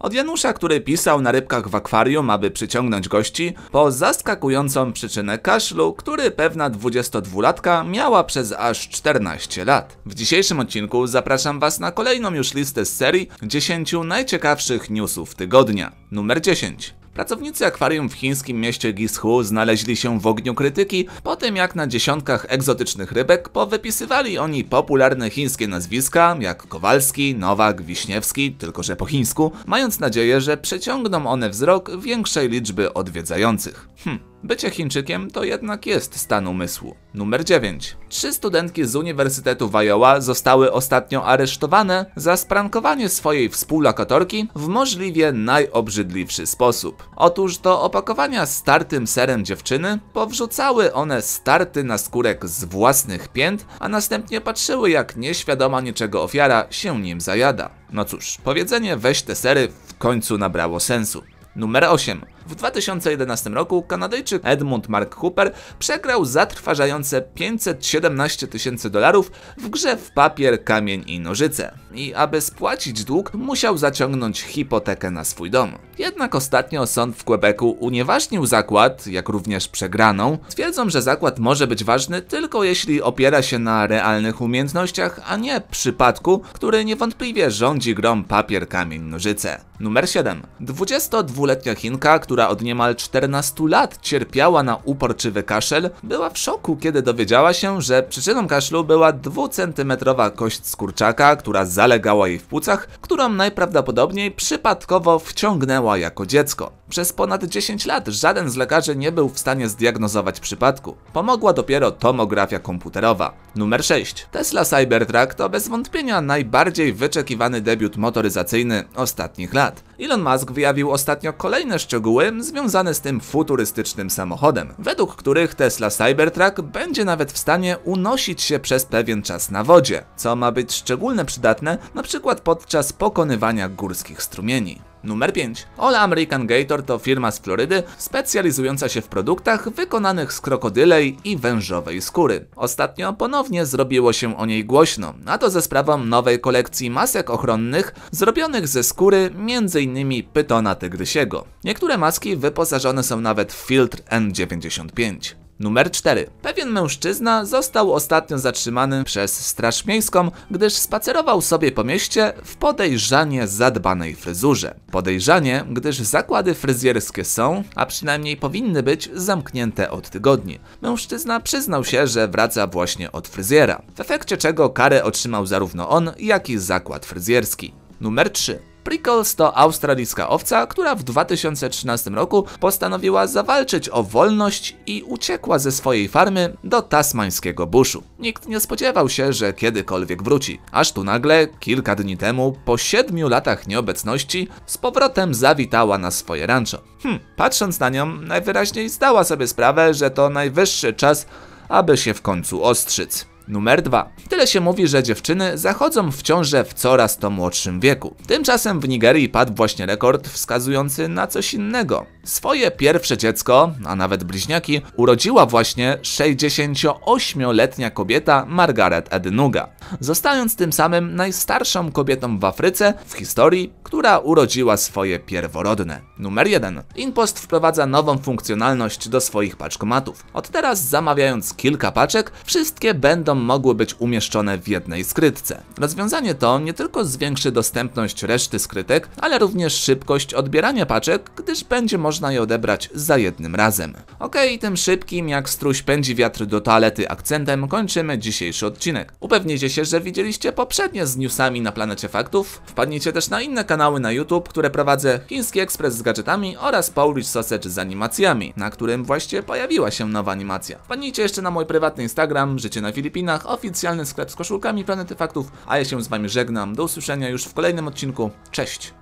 Od Janusza, który pisał na rybkach w akwarium, aby przyciągnąć gości, po zaskakującą przyczynę kaszlu, który pewna 22-latka miała przez aż 14 lat. W dzisiejszym odcinku zapraszam Was na kolejną już listę z serii 10 najciekawszych newsów tygodnia. Numer 10. Pracownicy akwarium w chińskim mieście Gishu znaleźli się w ogniu krytyki po tym jak na dziesiątkach egzotycznych rybek powypisywali oni popularne chińskie nazwiska jak Kowalski, Nowak, Wiśniewski, tylko że po chińsku, mając nadzieję, że przyciągną one wzrok większej liczby odwiedzających. Hm. Bycie Chińczykiem to jednak jest stan umysłu. Numer 9. Trzy studentki z Uniwersytetu Wajoła zostały ostatnio aresztowane za sprankowanie swojej współlokatorki w możliwie najobrzydliwszy sposób. Otóż do opakowania startym serem dziewczyny powrzucały one starty na skórek z własnych pięt, a następnie patrzyły jak nieświadoma niczego ofiara się nim zajada. No cóż, powiedzenie weź te sery w końcu nabrało sensu. Numer 8. W 2011 roku Kanadyjczyk Edmund Mark Hooper przegrał zatrważające 517 tysięcy dolarów w grze w papier, kamień i nożyce. I aby spłacić dług, musiał zaciągnąć hipotekę na swój dom. Jednak ostatnio sąd w Quebecu unieważnił zakład, jak również przegraną, twierdzą, że zakład może być ważny tylko jeśli opiera się na realnych umiejętnościach, a nie przypadku, który niewątpliwie rządzi grą papier, kamień, nożyce. Numer 7. 22-letnia Chinka, która od niemal 14 lat cierpiała na uporczywy kaszel, była w szoku, kiedy dowiedziała się, że przyczyną kaszlu była 2-centymetrowa kość z kurczaka, która zalegała jej w płucach, którą najprawdopodobniej przypadkowo wciągnęła jako dziecko. Przez ponad 10 lat żaden z lekarzy nie był w stanie zdiagnozować przypadku. Pomogła dopiero tomografia komputerowa. Numer 6. Tesla Cybertruck to bez wątpienia najbardziej wyczekiwany debiut motoryzacyjny ostatnich lat. Elon Musk wyjawił ostatnio kolejne szczegóły związane z tym futurystycznym samochodem, według których Tesla Cybertruck będzie nawet w stanie unosić się przez pewien czas na wodzie, co ma być szczególnie przydatne na przykład podczas pokonywania górskich strumieni. Numer 5. All American Gator to firma z Florydy specjalizująca się w produktach wykonanych z krokodylej i wężowej skóry. Ostatnio ponownie zrobiło się o niej głośno, a to ze sprawą nowej kolekcji masek ochronnych zrobionych ze skóry m.in. pytona tygrysiego. Niektóre maski wyposażone są nawet w filtr N95. Numer 4. Pewien mężczyzna został ostatnio zatrzymany przez Straż Miejską, gdyż spacerował sobie po mieście w podejrzanie zadbanej fryzurze. Podejrzanie, gdyż zakłady fryzjerskie są, a przynajmniej powinny być, zamknięte od tygodni. Mężczyzna przyznał się, że wraca właśnie od fryzjera, w efekcie czego karę otrzymał zarówno on, jak i zakład fryzjerski. Numer 3. Prickles to australijska owca, która w 2013 roku postanowiła zawalczyć o wolność i uciekła ze swojej farmy do tasmańskiego buszu. Nikt nie spodziewał się, że kiedykolwiek wróci. Aż tu nagle, kilka dni temu, po siedmiu latach nieobecności, z powrotem zawitała na swoje rancho. Hm, patrząc na nią, najwyraźniej zdała sobie sprawę, że to najwyższy czas, aby się w końcu ostrzyc. Numer 2. Tyle się mówi, że dziewczyny zachodzą w ciąże w coraz to młodszym wieku. Tymczasem w Nigerii padł właśnie rekord wskazujący na coś innego. Swoje pierwsze dziecko, a nawet bliźniaki, urodziła właśnie 68-letnia kobieta Margaret Ednuga zostając tym samym najstarszą kobietą w Afryce w historii, która urodziła swoje pierworodne. Numer 1. InPost wprowadza nową funkcjonalność do swoich paczkomatów. Od teraz zamawiając kilka paczek, wszystkie będą mogły być umieszczone w jednej skrytce. Rozwiązanie to nie tylko zwiększy dostępność reszty skrytek, ale również szybkość odbierania paczek, gdyż będzie można je odebrać za jednym razem. Okej, okay, tym szybkim jak struś pędzi wiatr do toalety akcentem kończymy dzisiejszy odcinek. Upewnijcie się, się, że widzieliście poprzednie z newsami na Planecie Faktów. Wpadnijcie też na inne kanały na YouTube, które prowadzę Chiński Ekspres z gadżetami oraz Polish Sausage z animacjami, na którym właśnie pojawiła się nowa animacja. Wpadnijcie jeszcze na mój prywatny Instagram, Życie na Filipinach, oficjalny sklep z koszulkami Planety Faktów, a ja się z wami żegnam. Do usłyszenia już w kolejnym odcinku. Cześć!